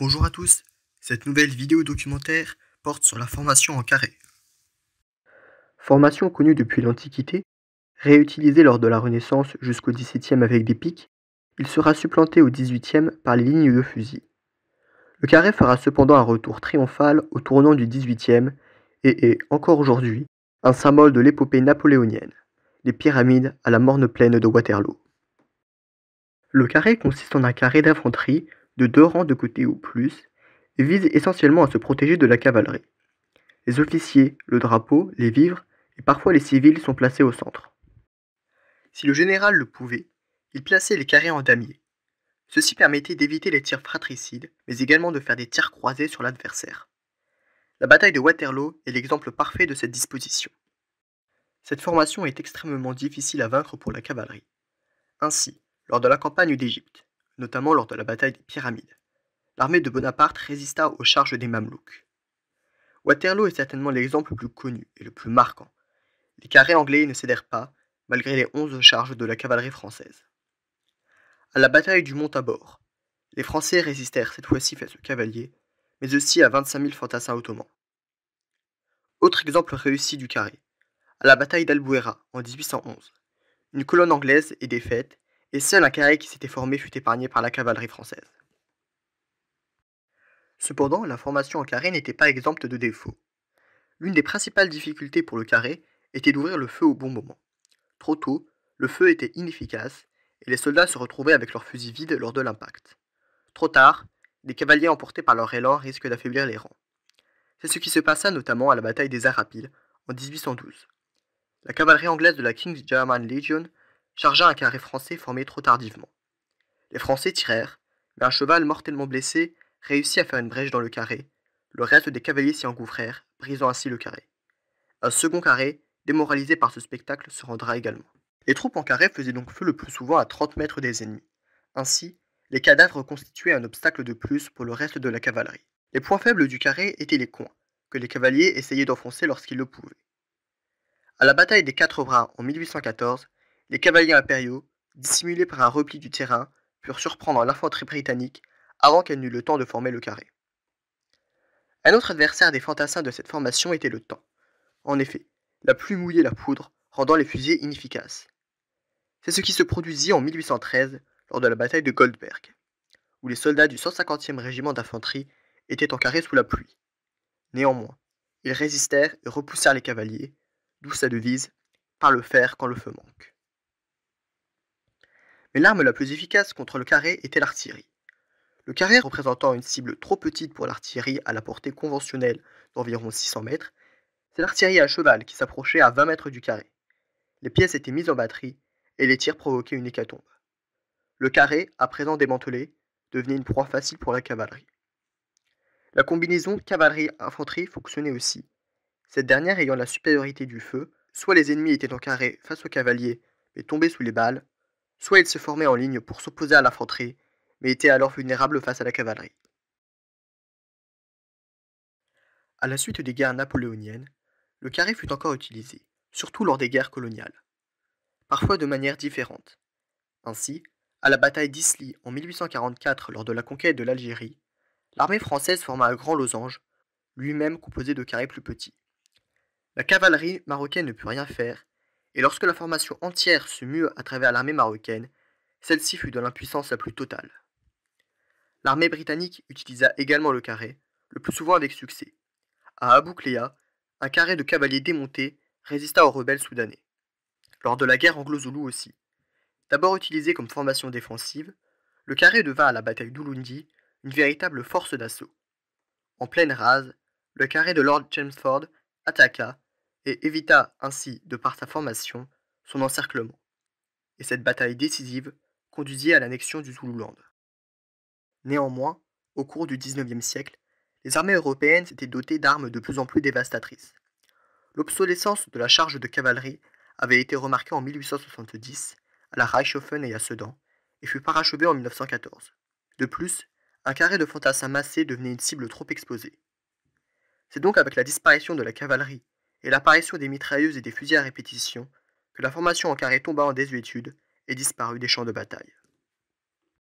Bonjour à tous, cette nouvelle vidéo documentaire porte sur la formation en carré. Formation connue depuis l'Antiquité, réutilisée lors de la Renaissance jusqu'au XVIIe avec des pics, il sera supplanté au XVIIIe par les lignes de fusil. Le carré fera cependant un retour triomphal au tournant du XVIIIe et est, encore aujourd'hui, un symbole de l'épopée napoléonienne, les pyramides à la morne plaine de Waterloo. Le carré consiste en un carré d'infanterie de deux rangs de côté ou plus, vise essentiellement à se protéger de la cavalerie. Les officiers, le drapeau, les vivres et parfois les civils sont placés au centre. Si le général le pouvait, il plaçait les carrés en damier. Ceci permettait d'éviter les tirs fratricides, mais également de faire des tirs croisés sur l'adversaire. La bataille de Waterloo est l'exemple parfait de cette disposition. Cette formation est extrêmement difficile à vaincre pour la cavalerie. Ainsi, lors de la campagne d'Égypte, notamment lors de la bataille des Pyramides. L'armée de Bonaparte résista aux charges des Mamelouks. Waterloo est certainement l'exemple le plus connu et le plus marquant. Les carrés anglais ne cédèrent pas, malgré les onze charges de la cavalerie française. À la bataille du Mont Tabor, les Français résistèrent cette fois-ci face aux cavaliers, mais aussi à 25 000 fantassins ottomans. Autre exemple réussi du carré, à la bataille d'Albuera en 1811. Une colonne anglaise est défaite et seul un carré qui s'était formé fut épargné par la cavalerie française. Cependant, la formation en carré n'était pas exempte de défauts. L'une des principales difficultés pour le carré était d'ouvrir le feu au bon moment. Trop tôt, le feu était inefficace et les soldats se retrouvaient avec leurs fusils vides lors de l'impact. Trop tard, les cavaliers emportés par leur élan risquent d'affaiblir les rangs. C'est ce qui se passa notamment à la bataille des Arapiles en 1812. La cavalerie anglaise de la King's German Legion chargea un carré français formé trop tardivement. Les Français tirèrent, mais un cheval mortellement blessé réussit à faire une brèche dans le carré. Le reste des cavaliers s'y engouffrèrent, brisant ainsi le carré. Un second carré, démoralisé par ce spectacle, se rendra également. Les troupes en carré faisaient donc feu le plus souvent à 30 mètres des ennemis. Ainsi, les cadavres constituaient un obstacle de plus pour le reste de la cavalerie. Les points faibles du carré étaient les coins, que les cavaliers essayaient d'enfoncer lorsqu'ils le pouvaient. À la bataille des Quatre Bras en 1814, les cavaliers impériaux, dissimulés par un repli du terrain, purent surprendre l'infanterie britannique avant qu'elle n'eût le temps de former le carré. Un autre adversaire des fantassins de cette formation était le temps. En effet, la pluie mouillait la poudre, rendant les fusils inefficaces. C'est ce qui se produisit en 1813 lors de la bataille de Goldberg, où les soldats du 150e régiment d'infanterie étaient en carré sous la pluie. Néanmoins, ils résistèrent et repoussèrent les cavaliers, d'où sa devise par le fer quand le feu manque mais l'arme la plus efficace contre le carré était l'artillerie. Le carré représentant une cible trop petite pour l'artillerie à la portée conventionnelle d'environ 600 mètres, c'est l'artillerie à cheval qui s'approchait à 20 mètres du carré. Les pièces étaient mises en batterie et les tirs provoquaient une hécatombe. Le carré, à présent démantelé, devenait une proie facile pour la cavalerie. La combinaison cavalerie-infanterie fonctionnait aussi. Cette dernière ayant la supériorité du feu, soit les ennemis étaient en carré face aux cavaliers mais tombaient sous les balles, Soit ils se formaient en ligne pour s'opposer à l'infanterie, mais étaient alors vulnérables face à la cavalerie. À la suite des guerres napoléoniennes, le carré fut encore utilisé, surtout lors des guerres coloniales, parfois de manière différente. Ainsi, à la bataille d'Isly en 1844 lors de la conquête de l'Algérie, l'armée française forma un grand losange, lui-même composé de carrés plus petits. La cavalerie marocaine ne put rien faire et lorsque la formation entière se mue à travers l'armée marocaine, celle-ci fut de l'impuissance la plus totale. L'armée britannique utilisa également le carré, le plus souvent avec succès. À Abu Klea, un carré de cavaliers démontés résista aux rebelles soudanais. Lors de la guerre anglo-zoulou aussi. D'abord utilisé comme formation défensive, le carré devint à la bataille d'Ulundi une véritable force d'assaut. En pleine rase, le carré de Lord Jamesford attaqua et évita ainsi, de par sa formation, son encerclement. Et cette bataille décisive conduisit à l'annexion du Zululand. Néanmoins, au cours du XIXe siècle, les armées européennes s'étaient dotées d'armes de plus en plus dévastatrices. L'obsolescence de la charge de cavalerie avait été remarquée en 1870 à la Reichshofen et à Sedan, et fut parachevée en 1914. De plus, un carré de fantassins massés devenait une cible trop exposée. C'est donc avec la disparition de la cavalerie et l'apparition des mitrailleuses et des fusils à répétition que la formation en carré tomba en désuétude et disparut des champs de bataille.